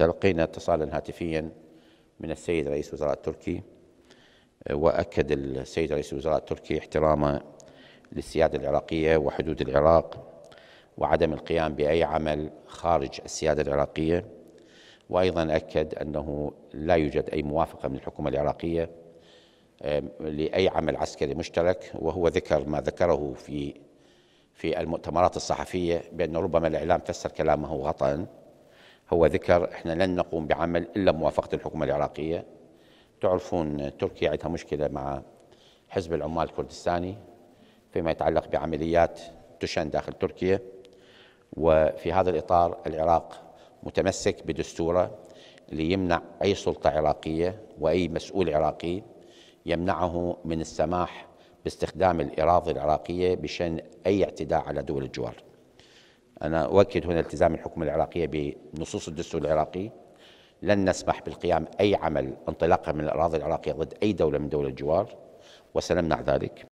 تلقينا اتصالا هاتفيا من السيد رئيس وزراء التركي آه، واكد السيد رئيس الوزراء التركي احترامه للسياده العراقيه وحدود العراق وعدم القيام باي عمل خارج السياده العراقيه وايضا اكد انه لا يوجد اي موافقه من الحكومه العراقيه لاي عمل عسكري مشترك وهو ذكر ما ذكره في في المؤتمرات الصحفيه بان ربما الاعلام فسر كلامه خطأ هو ذكر احنا لن نقوم بعمل الا بموافقه الحكومه العراقيه تعرفون تركيا عندها مشكله مع حزب العمال الكردستاني فيما يتعلق بعمليات تشن داخل تركيا وفي هذا الاطار العراق متمسك بدستوره اللي يمنع اي سلطه عراقيه واي مسؤول عراقي يمنعه من السماح باستخدام الاراضي العراقيه بشان اي اعتداء على دول الجوار. أنا أؤكد هنا التزام الحكومة العراقية بنصوص الدستور العراقي لن نسمح بالقيام أي عمل انطلاقا من الأراضي العراقية ضد أي دولة من دول الجوار وسنمنع ذلك